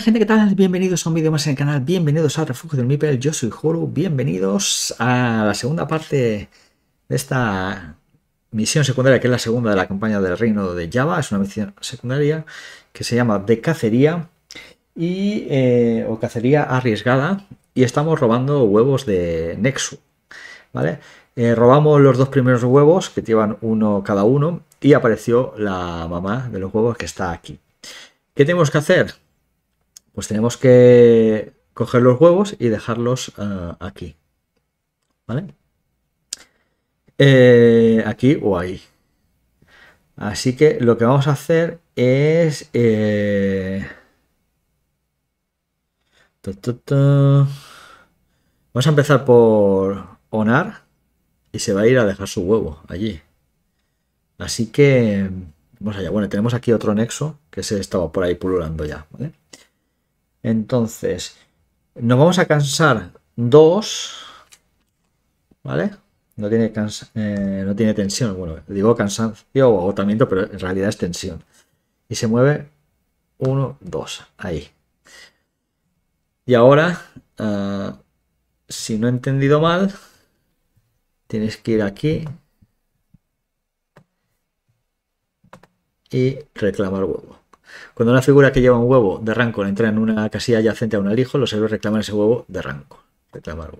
gente, ¿qué tal? Bienvenidos a un vídeo más en el canal, bienvenidos al Refugio del Mipel, yo soy Horu. bienvenidos a la segunda parte de esta misión secundaria, que es la segunda de la campaña del Reino de Java, es una misión secundaria que se llama de cacería y, eh, o cacería arriesgada y estamos robando huevos de Nexu, ¿vale? Eh, robamos los dos primeros huevos que llevan uno cada uno y apareció la mamá de los huevos que está aquí. ¿Qué tenemos que hacer? Pues tenemos que coger los huevos y dejarlos ah, aquí. ¿Vale? Eh, aquí o ahí. Así que lo que vamos a hacer es... Eh, vamos a empezar por onar y se va a ir a dejar su huevo allí. Así que vamos allá. Bueno, tenemos aquí otro nexo que se estaba por ahí pululando ya. ¿vale? Entonces, nos vamos a cansar dos, ¿vale? Eh, no tiene, tensión, bueno, digo cansancio o agotamiento, pero en realidad es tensión. Y se mueve uno, dos, ahí. Y ahora, ah, si no he entendido mal, tienes que ir aquí y reclamar huevo. Cuando una figura que lleva un huevo de Rancor entra en una casilla adyacente a un alijo, los héroes reclaman ese huevo de Rancor. Reclamar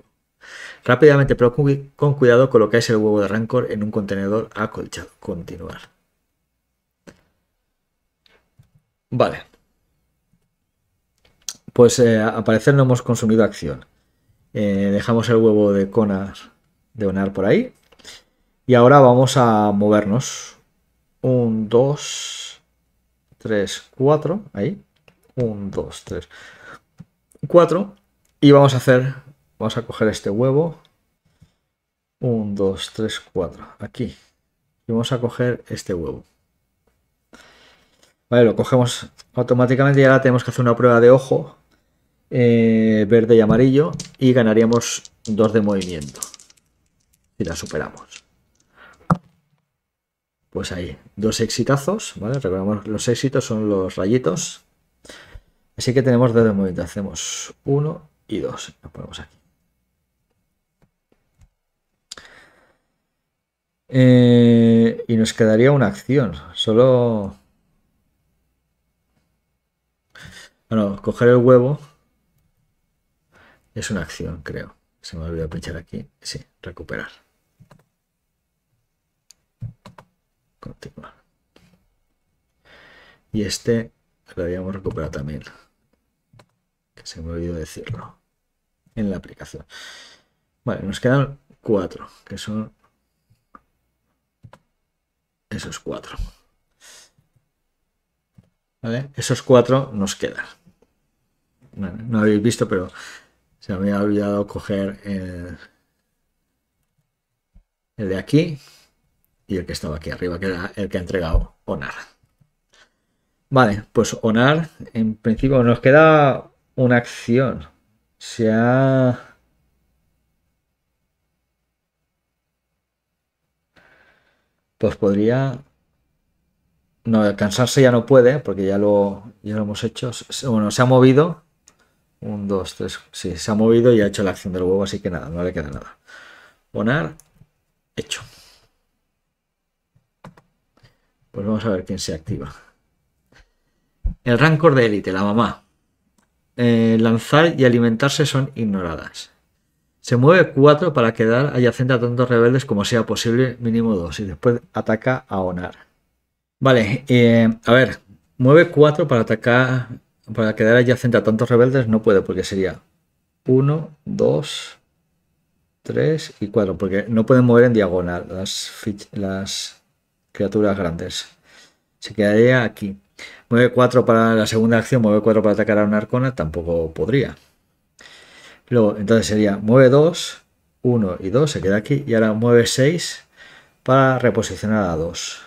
Rápidamente, pero con cuidado, colocáis el huevo de Rancor en un contenedor acolchado. Continuar. Vale. Pues eh, al parecer no hemos consumido acción. Eh, dejamos el huevo de Conar de Onar por ahí. Y ahora vamos a movernos. Un, dos, 3, 4, ahí. 1, 2, 3, 4. Y vamos a hacer, vamos a coger este huevo. 1, 2, 3, 4, aquí. Y vamos a coger este huevo. Vale, lo cogemos automáticamente y ahora tenemos que hacer una prueba de ojo eh, verde y amarillo y ganaríamos 2 de movimiento. Y la superamos. Pues ahí, dos exitazos, ¿vale? Recordemos, los éxitos son los rayitos. Así que tenemos dos de movimiento. Hacemos uno y dos. Lo ponemos aquí. Eh, y nos quedaría una acción. Solo... Bueno, coger el huevo es una acción, creo. Se me olvidó pinchar aquí. Sí, recuperar. Continuar. Y este lo habíamos recuperado también. Que se me olvidó decirlo. En la aplicación. Vale, nos quedan cuatro, que son esos cuatro. ¿Vale? Esos cuatro nos quedan. no habéis visto, pero se me había olvidado coger el de aquí, y el que estaba aquí arriba, que era el que ha entregado Onar. Vale, pues Onar, en principio nos queda una acción. Se ha... Pues podría... No, alcanzarse ya no puede, porque ya lo, ya lo hemos hecho. Bueno, se ha movido. Un, dos, tres. Sí, se ha movido y ha hecho la acción del huevo, así que nada, no le queda nada. Onar, hecho. Pues vamos a ver quién se activa. El Rancor de élite, la mamá. Eh, lanzar y alimentarse son ignoradas. Se mueve 4 para quedar adyacente a tantos rebeldes como sea posible, mínimo 2. Y después ataca a Onar. Vale, eh, a ver. Mueve 4 para atacar. Para quedar adyacente a tantos rebeldes no puede, porque sería 1, 2, 3 y 4. Porque no pueden mover en diagonal. Las, las criaturas grandes. Se quedaría aquí. Mueve 4 para la segunda acción, mueve 4 para atacar a un arcona, tampoco podría. Luego, entonces sería mueve 2, 1 y 2, se queda aquí, y ahora mueve 6 para reposicionar a 2.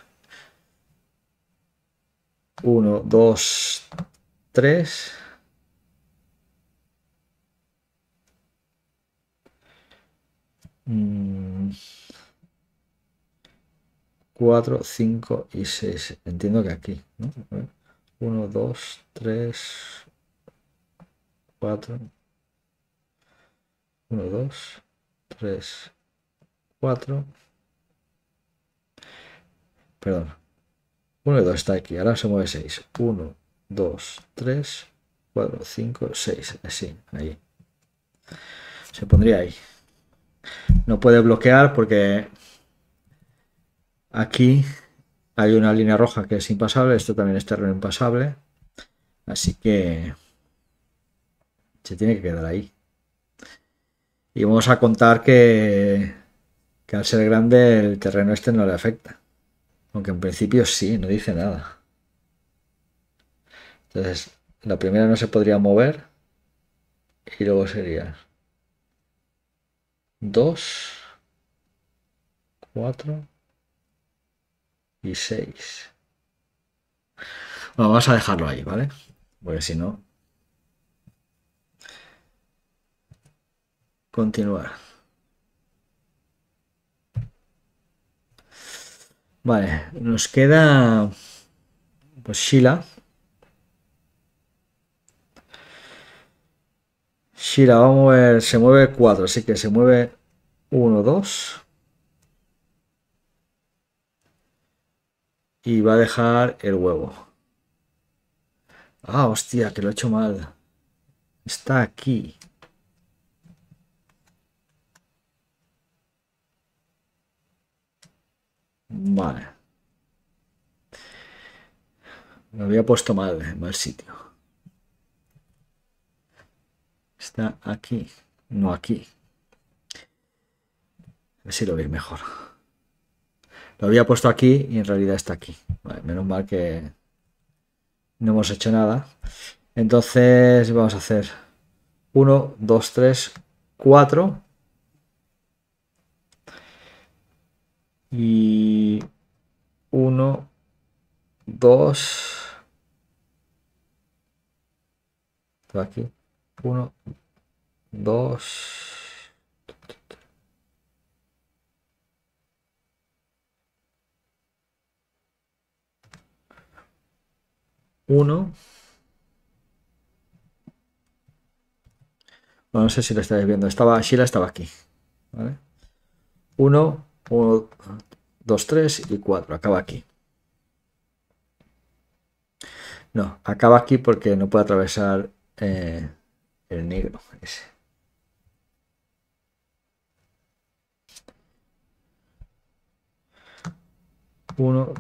1, 2, 3. Mmm. 4, 5 y 6. Entiendo que aquí, 1, 2, 3, 4. 1, 2, 3, 4. Perdón. 1 y 2 está aquí. Ahora se mueve 6. 1, 2, 3, 4, 5, 6. Así, ahí. Se pondría ahí. No puede bloquear porque Aquí hay una línea roja que es impasable, esto también es terreno impasable, así que se tiene que quedar ahí. Y vamos a contar que, que al ser grande el terreno este no le afecta, aunque en principio sí, no dice nada. Entonces, la primera no se podría mover y luego sería 2, 4, y Bueno, vamos a dejarlo ahí, ¿vale? Porque si no... Continuar. Vale, nos queda... Pues Sheila. Sheila vamos a mover, se mueve 4, así que se mueve 1, 2, y va a dejar el huevo. Ah, hostia, que lo he hecho mal. Está aquí. Vale. me había puesto mal, en mal sitio. Está aquí, no aquí. A ver si lo veis mejor. Lo había puesto aquí y en realidad está aquí. menos mal que no hemos hecho nada. Entonces vamos a hacer 1, 2, 3, 4. Y 1, 2. Aquí. 1, 2. 1. no sé si lo estáis viendo. Estaba, Sheila estaba aquí. 1, 1, 2, 3 y 4. Acaba aquí. No, acaba aquí porque no puede atravesar eh, el negro ese.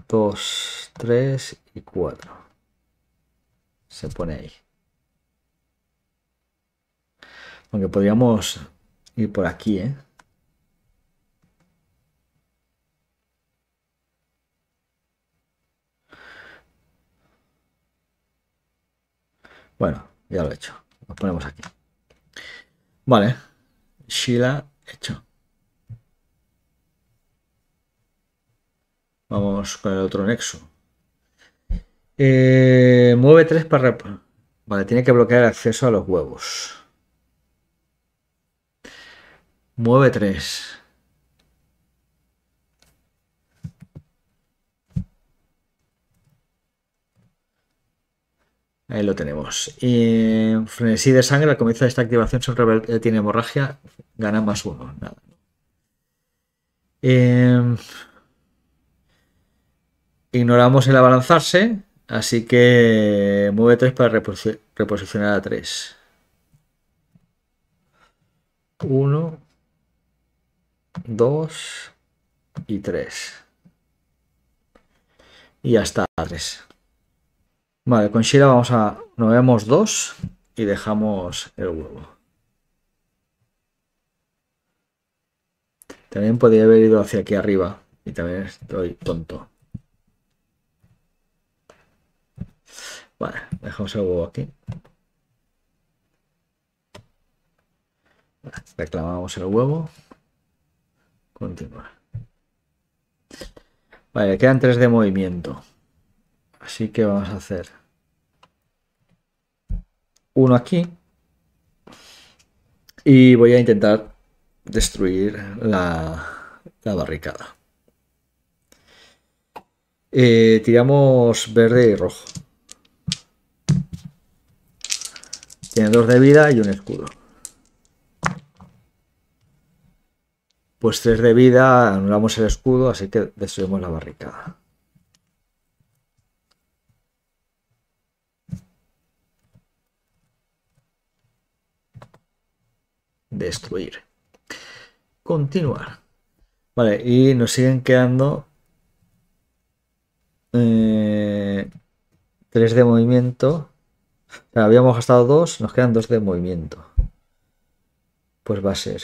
2, 3 y 4 se pone ahí. Aunque podríamos ir por aquí, ¿eh? Bueno, ya lo he hecho. Lo ponemos aquí. Vale. Sheila hecho. Vamos con el otro nexo. Eh, mueve 3 para... Vale, tiene que bloquear el acceso a los huevos. Mueve 3 Ahí lo tenemos. frenesí de sangre al comienzo de esta activación sobre tiene hemorragia gana más huevos em, ignoramos el abalanzarse. Así que mueve 3 para reposicionar a 3. 1, 2 y 3. Y ya está, 3. Vale, con Shira vamos a... Nos vemos 2 y dejamos el huevo. También podría haber ido hacia aquí arriba y también estoy tonto. Vale. dejamos el huevo aquí. Reclamamos el huevo. Continuar. Vale, quedan tres de movimiento. Así que vamos a hacer uno aquí. Y voy a intentar destruir la, barricada. Eh, tiramos verde y rojo. Tiene dos de vida y un escudo. Pues tres de vida, anulamos el escudo, así que destruimos la barricada. Destruir. Continuar. Vale, y nos siguen quedando eh, tres de movimiento habíamos gastado dos, nos quedan dos de movimiento. Pues va a ser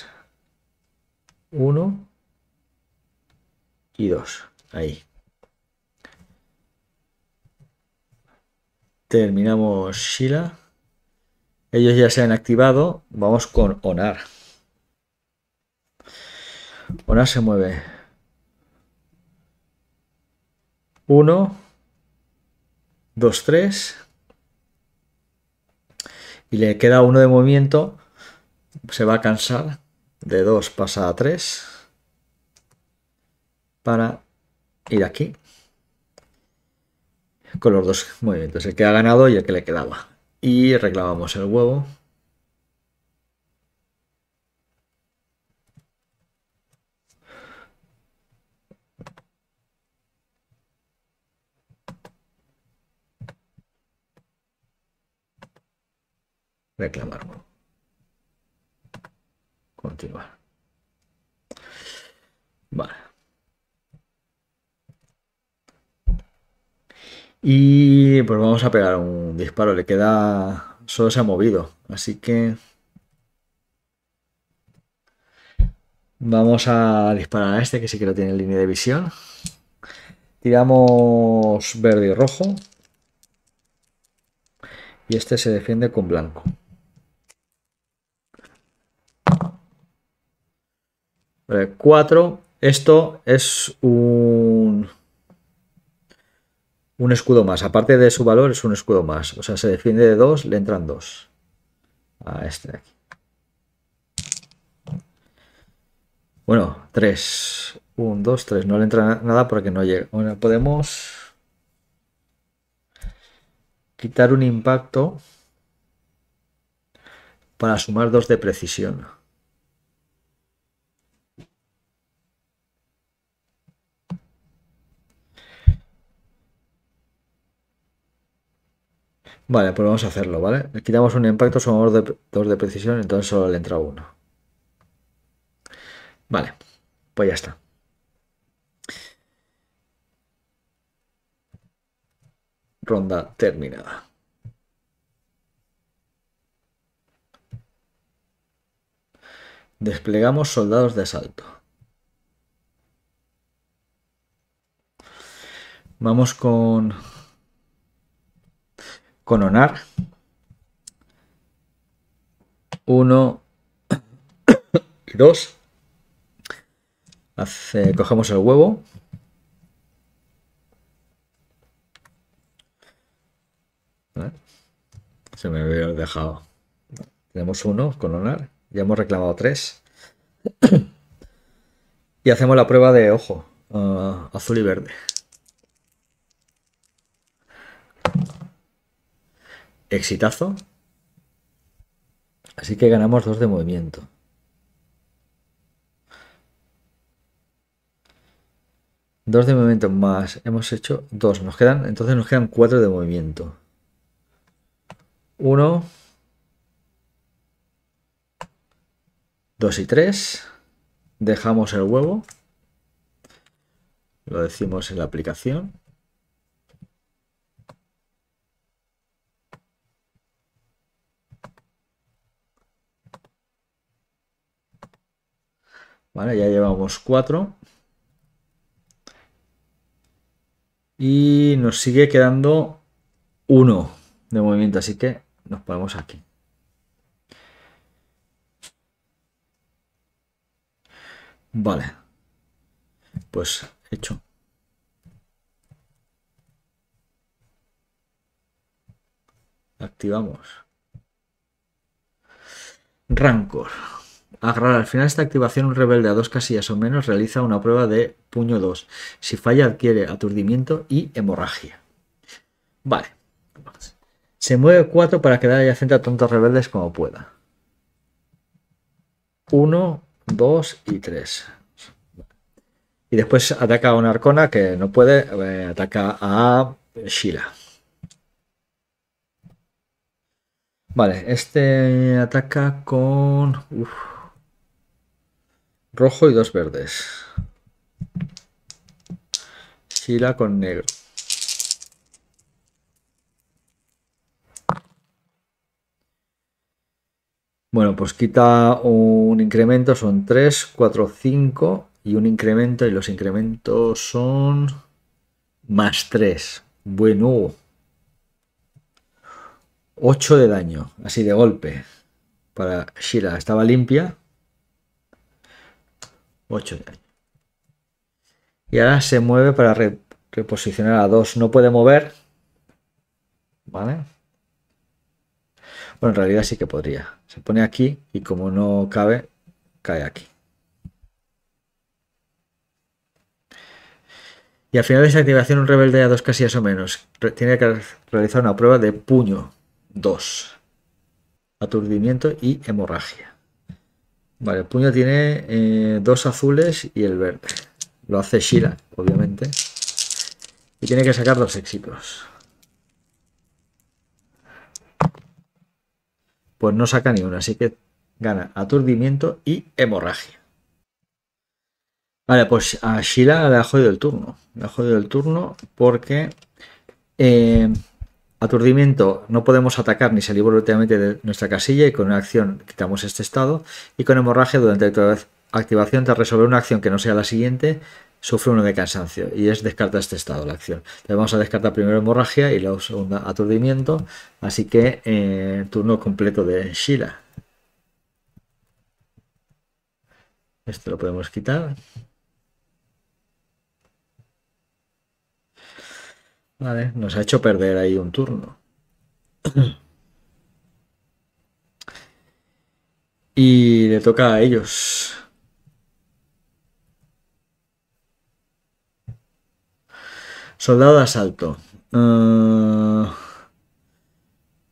uno y dos. Ahí. Terminamos Shila. Ellos ya se han activado. Vamos con Onar. Onar se mueve. Uno. Dos, tres y le queda uno de movimiento, se va a cansar. De 2 pasa a 3 para ir aquí con los dos movimientos, el que ha ganado y el que le quedaba. Y reclamamos el huevo. Reclamarlo. Continuar. Vale. Y pues vamos a pegar un disparo. Le queda... Solo se ha movido. Así que... Vamos a disparar a este que sí que lo tiene línea de visión. Tiramos verde y rojo. Y este se defiende con blanco. 4. Esto es un, un escudo más. Aparte de su valor, es un escudo más. O sea, se defiende de 2, le entran 2. A este de aquí. Bueno, 3. 1, 2, 3. No le entra nada porque no llega. Bueno, podemos quitar un impacto para sumar 2 de precisión. Vale, pues vamos a hacerlo, ¿vale? Le quitamos un impacto, sumamos de, dos de precisión, entonces solo le entra uno. Vale, pues ya está. Ronda terminada. Desplegamos soldados de asalto. Vamos con con onar. 1 y 2. Cogemos el huevo. Se me había dejado. Tenemos uno con onar. Ya hemos reclamado tres. y hacemos la prueba de ojo. Ah, azul y verde. Exitazo. Así que ganamos dos de movimiento. Dos de movimiento más. Hemos hecho dos. Nos quedan, entonces nos quedan cuatro de movimiento. 1, 2 y 3 Dejamos el huevo. Lo decimos en la aplicación. Vale, ya llevamos cuatro. Y nos sigue quedando uno de movimiento, así que nos ponemos aquí. Vale. Pues hecho. Activamos. Rancor. Agarrar Al final esta activación, un rebelde a dos casillas o menos realiza una prueba de puño 2. Si falla, adquiere aturdimiento y hemorragia. Vale. Se mueve 4 para quedar adyacente a tantos rebeldes como pueda. 1, 2 y 3. Y después ataca a una arcona que no puede. Eh, ataca a Sheila. Vale, este ataca con... Uf rojo y dos verdes. Shira con negro. Bueno, pues quita un incremento, son 3, 4, 5 y un incremento, y los incrementos son más 3. Bueno, 8 de daño, así de golpe, para Shira. Estaba limpia, 8 Y ahora se mueve para reposicionar a 2. No puede mover. ¿Vale? Bueno, en realidad sí que podría. Se pone aquí y como no cabe, cae aquí. Y al final de esa activación un rebelde a dos casillas o menos tiene que realizar una prueba de puño 2. Aturdimiento y hemorragia. Vale, el puño tiene eh, dos azules y el verde. Lo hace Sheila, obviamente. Y tiene que sacar dos éxitos. Pues no saca ni así que gana aturdimiento y hemorragia. Vale, pues a Sheila le ha jodido el turno. Le ha jodido el turno porque eh, Aturdimiento, no podemos atacar ni salir voluntariamente de nuestra casilla y con una acción quitamos este estado. Y con hemorragia, durante la activación, tras resolver una acción que no sea la siguiente, sufre uno de cansancio y es descarta este estado la acción. Entonces vamos a descartar primero hemorragia y luego segunda aturdimiento. Así que eh, turno completo de Sheila. Esto lo podemos quitar. Vale, nos ha hecho perder ahí un turno. Y le toca a ellos. Soldado de asalto. Eh,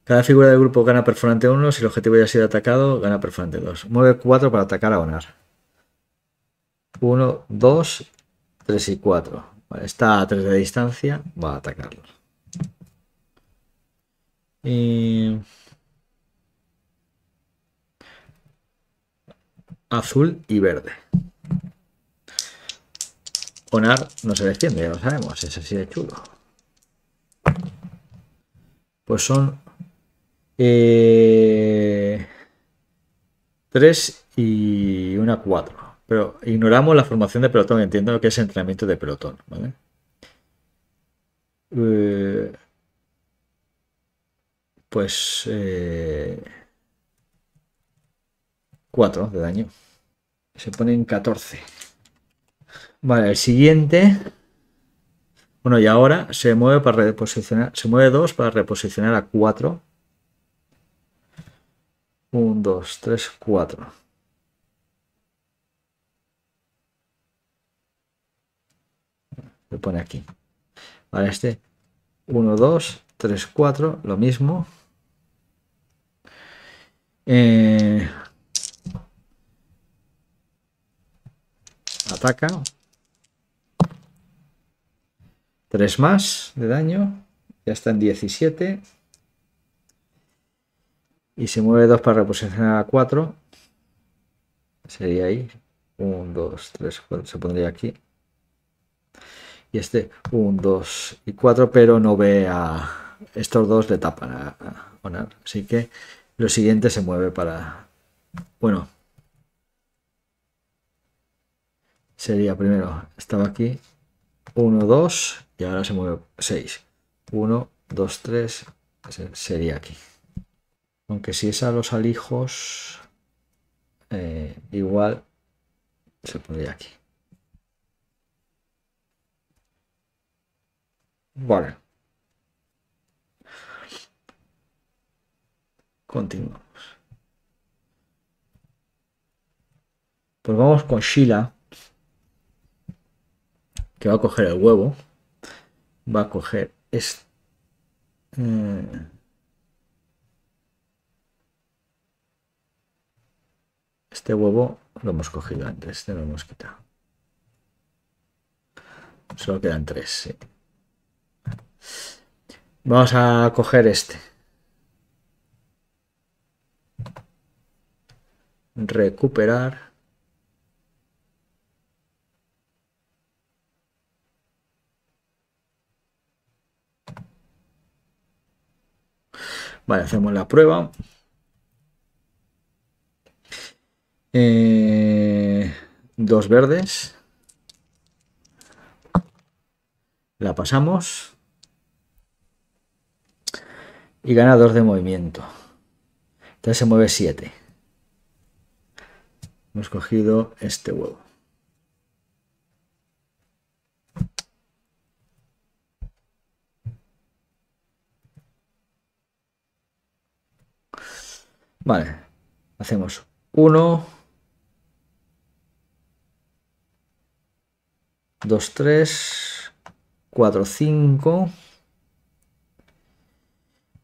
cada figura del grupo gana perforante 1. Si el objetivo ya ha sido atacado, gana perforante 2. Mueve 4 para atacar a Onar. 1, 2, 3 y 4. Vale, está a 3 de distancia. Va a atacarlo. Azul y verde. Onar no se defiende, ya lo sabemos. Es así de chulo. Pues son... Eh, 3 y una 4. Pero ignoramos la formación de pelotón, entiendo lo que es entrenamiento de pelotón, ¿vale? Eh, pues 4 eh, de daño. Se ponen 14. Vale, el siguiente. Bueno, y ahora se mueve para reposicionar. Se mueve 2 para reposicionar a 4. 1, 2, 3, 4. Lo pone aquí. Para este 1, 2, 3, 4, lo mismo. Eh, ataca. 3 más de daño. Ya está en 17. Y se mueve 2 para reposicionar a 4. Sería ahí. 1, 2, 3, 4. Se pondría aquí y este 1, 2 y 4, pero no ve a estos dos le tapan a, Así que lo siguiente se mueve para... Bueno. Sería primero, estaba aquí, 1, 2 y ahora se mueve 6. 1, 2, 3, sería aquí. Aunque si es a los alijos, eh, igual se pondría aquí. Vale. Continuamos. Pues vamos con Sheila. Que va a coger el huevo. Va a coger este. Este huevo lo hemos cogido antes, este lo hemos quitado. Solo quedan tres, sí. Vamos a coger este. Recuperar. Vale, hacemos la prueba. Eh, dos verdes. La pasamos y gana 2 de movimiento. Entonces se mueve 7. Hemos cogido este huevo. Vale, hacemos 1, 2, 3, 4, 5.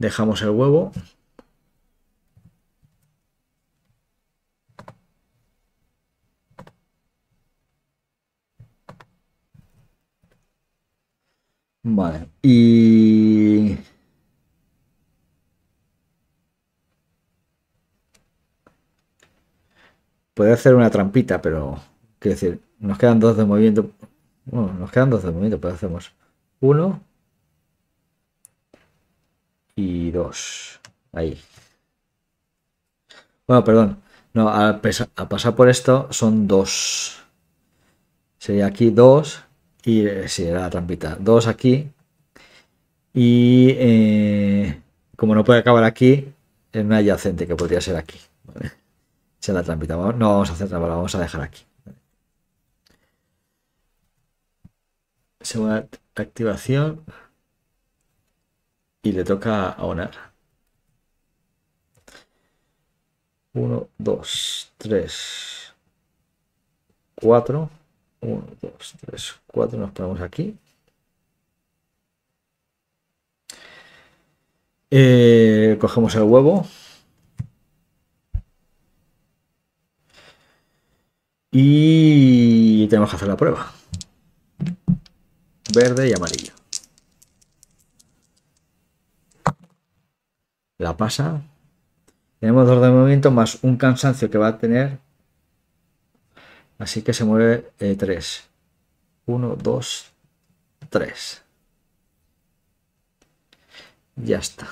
Dejamos el huevo. Vale, y... Puede hacer una trampita, pero... Quiero decir, nos quedan dos de movimiento... Bueno, nos quedan dos de movimiento, pero hacemos uno y dos Ahí. Bueno, perdón. No, a, pasar por esto son dos Sería aquí dos Y eh, si era la trampita. dos aquí. Y eh, como no puede acabar aquí, en una adyacente que podría ser aquí. ¿vale? la trampita. no vamos a hacer nada, la vamos a dejar aquí. Segunda activación. Y le toca a Onar. 1, 2, 3, 4. 1, 2, 3, 4. Nos ponemos aquí. Eh, cogemos el huevo. Y tenemos que hacer la prueba. Verde y amarillo. la pasa. Tenemos dos de movimiento más un cansancio que va a tener. Así que se mueve 3. 1, 2, 3. Ya está.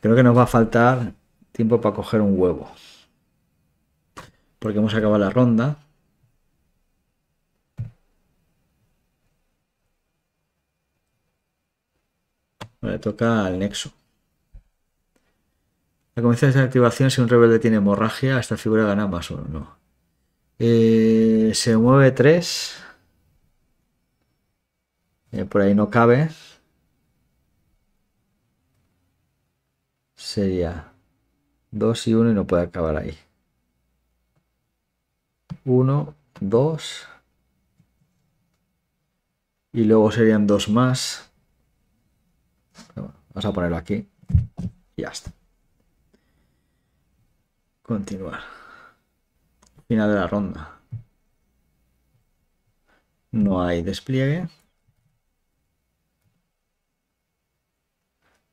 Creo que nos va a faltar tiempo para coger un huevo. Porque hemos acabado la ronda. toca al nexo. La comisión de activación, si un rebelde tiene hemorragia, esta figura gana más uno. No. Eh, se mueve 3. Eh, por ahí no cabe. Sería 2 y 1 y no puede acabar ahí. 1, 2. Y luego serían dos más. Vamos a ponerlo aquí y ya está. Continuar. Final de la ronda. No hay despliegue.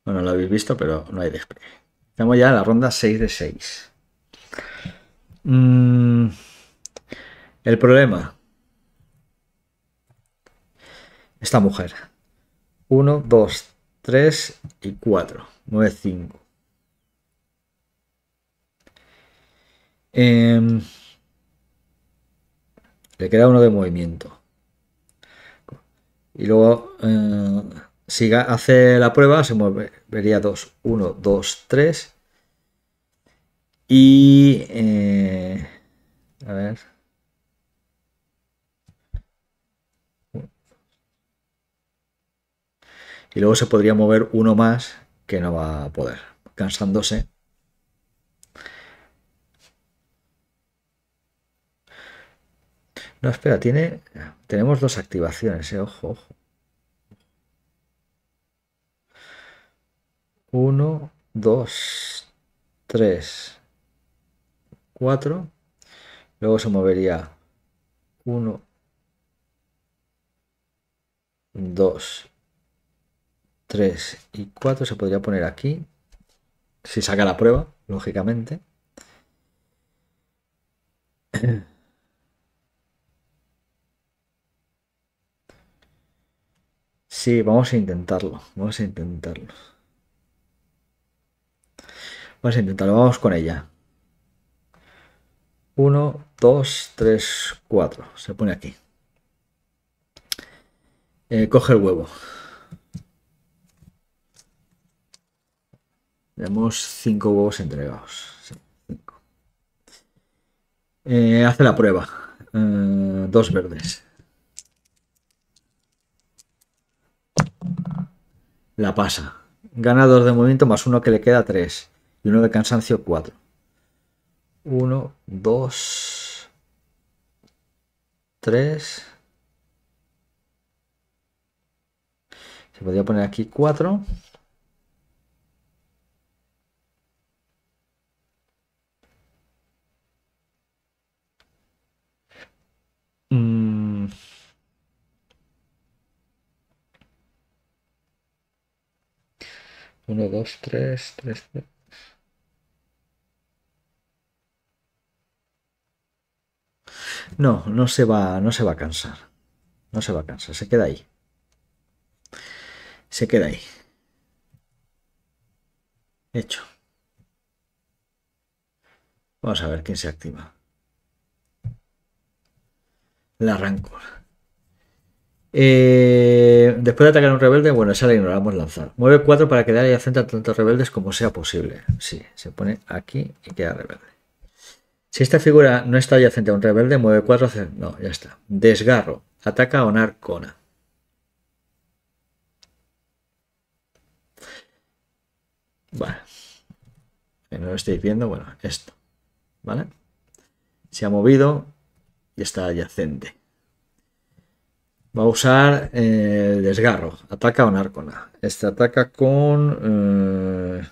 Bueno, lo habéis visto, pero no hay despliegue. Estamos ya en la ronda 6 de 6. Mm, el problema. Esta mujer. 1, 2, 3 y 4. 9, 5. Eh, le queda uno de movimiento. Y luego, eh, si hace la prueba, se movería 2, 1, 2, 3. Y... Eh, a ver. y luego se podría mover uno más que no va a poder, cansándose. No, espera, tiene, tenemos dos activaciones, eh, ojo, ojo. Uno, dos, tres, cuatro. Luego se movería uno, dos, 3 y 4 se podría poner aquí, si saca la prueba, lógicamente. Sí, vamos a intentarlo, vamos a intentarlo. Vamos a intentarlo, vamos con ella. 1, 2, 3, 4. Se pone aquí. Eh, coge el huevo. Vemos 5 huevos entregados. Eh, hace la prueba. 2 eh, verdes. La pasa. Gana 2 de movimiento más 1 que le queda 3. Y 1 de cansancio 4. 1, 2, 3. Se podría poner aquí 4. 1, 2, 3, 3, 3. No, no se va, no se va a cansar. No se va a cansar, se queda ahí. Se queda ahí. Hecho. Vamos a ver quién se activa. La Rancor. Eh, después de atacar a un rebelde, bueno, esa la ignoramos lanzar. Mueve 4 para quedar adyacente a tantos rebeldes como sea posible. Sí, se pone aquí y queda rebelde. Si esta figura no está adyacente a un rebelde, mueve 4 hacia... No, ya está. Desgarro. Ataca a Onar Kona. Vale. Eh, no lo estáis viendo. Bueno, esto. ¿Vale? Se ha movido y está adyacente. Va a usar el eh, desgarro. Ataca un arcona. Este ataca con... Eh,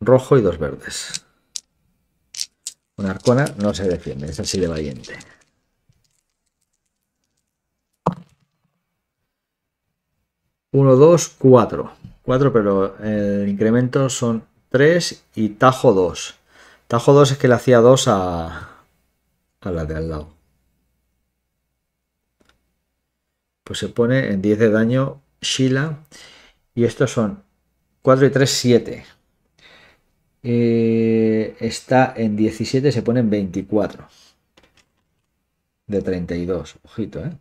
rojo y dos verdes. Un arcona no se defiende, es así de valiente. Uno, dos, cuatro. Cuatro, pero eh, el incremento son tres y tajo dos. Bajo 2 es que le hacía 2 a, la de al lado. Pues se pone en 10 de daño Sheila. Y estos son 4 y 3, 7. Eh, está en 17, se pone en 24. De 32. Ojito, ¿eh?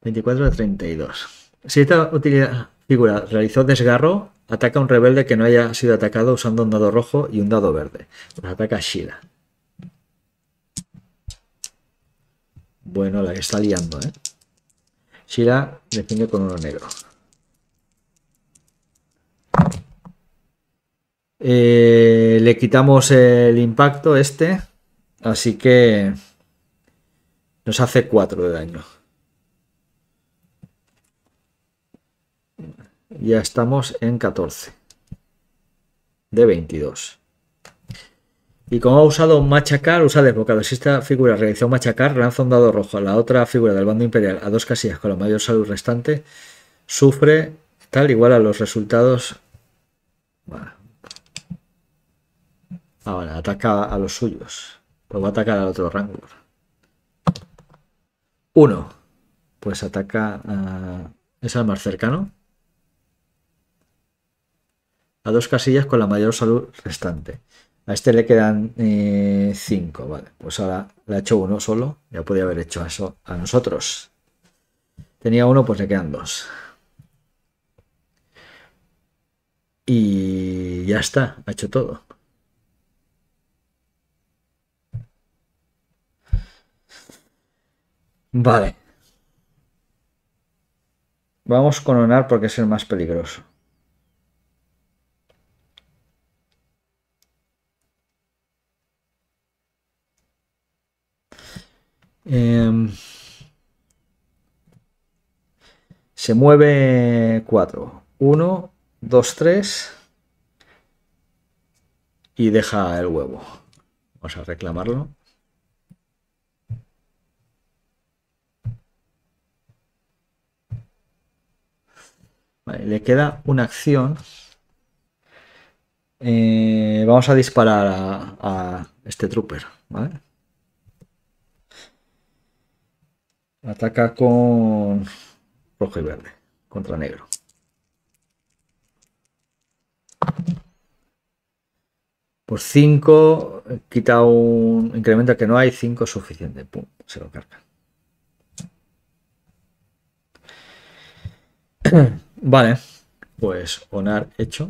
¿24 de 32? Si esta utilidad, Figura, realizó desgarro, ataca a un rebelde que no haya sido atacado usando un dado rojo y un dado verde. ataca a Shira. Bueno, la que está liando, ¿eh? Shira defiende con uno negro. Eh, le quitamos el impacto este, así que nos hace 4 de daño. ya estamos en 14 de 22. Y como ha usado machacar, usa desbocado. Si esta figura realizó machacar, lanza un dado rojo a la otra figura del bando imperial a dos casillas con la mayor salud restante, sufre tal igual a los resultados. Bueno. Ahora ataca a los suyos. Pues va a atacar al otro rango Uno. Pues ataca a... Es al más cercano a dos casillas con la mayor salud restante. A este le quedan 5, eh, vale. Pues ahora le ha hecho uno solo, ya podía haber hecho eso a nosotros. Tenía uno, pues le quedan dos. Y ya está, ha hecho todo. Vale. Vamos con Onar porque es el más peligroso. Em, se mueve 4. 1, 2, 3. Y deja el huevo. Vamos a reclamarlo. Vale, le queda una acción. Eh, vamos a disparar a, a este trooper. ¿vale? Ataca con rojo y verde, contra negro. Por 5, quita un incremento que no hay, 5 suficiente. Pum, se lo carga. vale, pues onar hecho.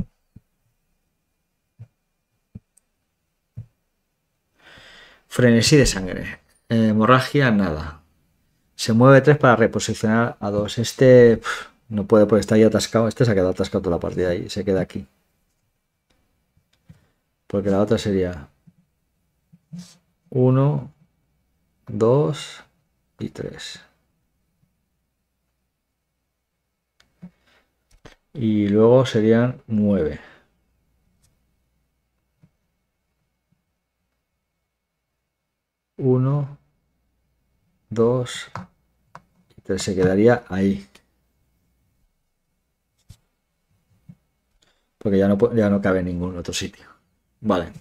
Frenesí de sangre. Eh, hemorragia, nada. Se mueve 3 para reposicionar a 2. Este no puede porque está ahí atascado. Este se ha quedado atascado toda la partida y se queda aquí. Porque la otra sería 1, 2 y 3. Y luego serían 9. 1, 2 dos, se quedaría ahí. Porque ya no, ya no cabe en ningún otro sitio. Vale.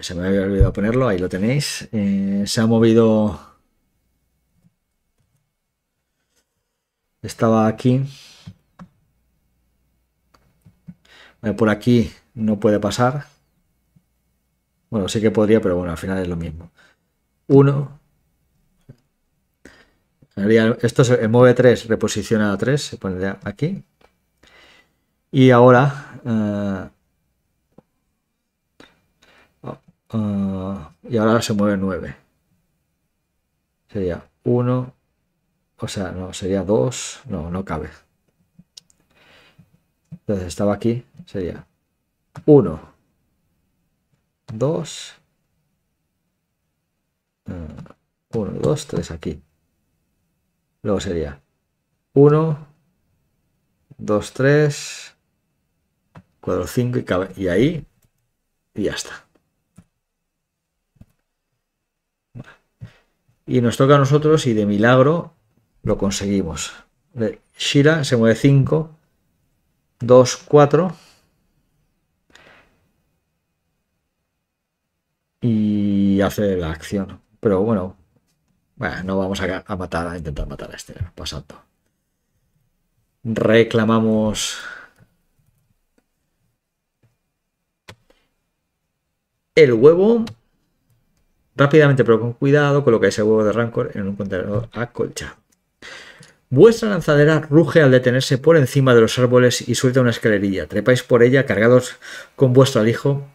Se me había olvidado ponerlo, ahí lo tenéis. Eh, se ha movido... Estaba aquí. Eh, por aquí no puede pasar. Bueno, sí que podría, pero bueno, al final es lo mismo. 1. Esto se eh, mueve 3, reposiciona a 3, se pondría aquí. Y ahora... Eh, oh, eh, y ahora se mueve 9. Sería 1. O sea, no, sería 2. No, no cabe. Entonces estaba aquí. Sería 1. 2. 1, 2, 3 aquí. Luego sería 1, 2, 3, 4, 5 y, y ahí y ya está. Y nos toca a nosotros y de milagro lo conseguimos. Shira se mueve 5, 2, 4. Y hace la acción. Pero bueno, bueno no vamos a, matar, a intentar matar a este, pasando. Reclamamos... El huevo. Rápidamente, pero con cuidado, coloca ese huevo de Rancor en un contenedor acolchado. Vuestra lanzadera ruge al detenerse por encima de los árboles y suelta una escalerilla. Trepáis por ella cargados con vuestro alijo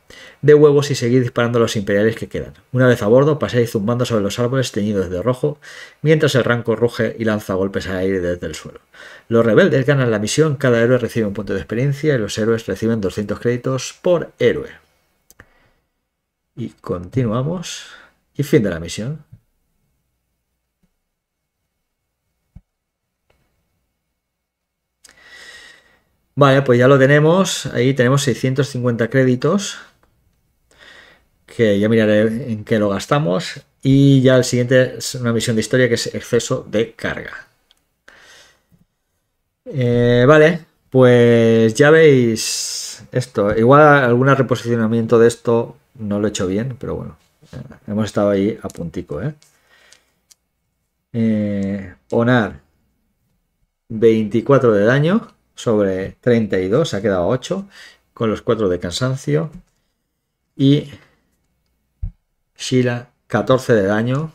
de huevos y seguid disparando a los imperiales que quedan. Una vez a bordo, pasáis zumbando sobre los árboles teñidos de rojo, mientras el ranco ruge y lanza golpes al aire desde el suelo. Los rebeldes ganan la misión, cada héroe recibe un punto de experiencia y los héroes reciben 200 créditos por héroe. Y continuamos. Y fin de la misión. Vale, pues ya lo tenemos. Ahí tenemos 650 créditos. Que ya miraré en qué lo gastamos. Y ya el siguiente es una misión de historia que es exceso de carga. Eh, vale, pues ya veis esto. Igual algún reposicionamiento de esto no lo he hecho bien, pero bueno. Eh, hemos estado ahí a puntico, ¿eh? eh Onar 24 de daño sobre 32, se ha quedado 8, con los 4 de cansancio. Y Sheila 14 de daño,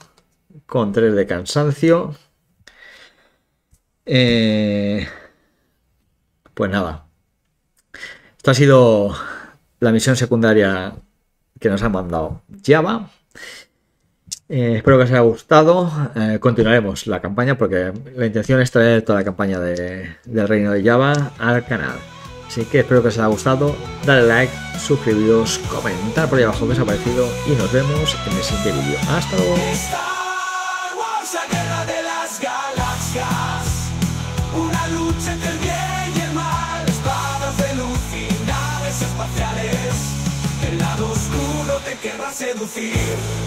con 3 de cansancio. Eh, pues nada, esta ha sido la misión secundaria que nos ha mandado Java. Eh, espero que os haya gustado. Eh, continuaremos la campaña porque la intención es traer toda la campaña de, del reino de Java al canal. Así que espero que os haya gustado. Dale like, suscribiros, comentar por ahí abajo qué os ha parecido y nos vemos en el siguiente vídeo. Hasta luego.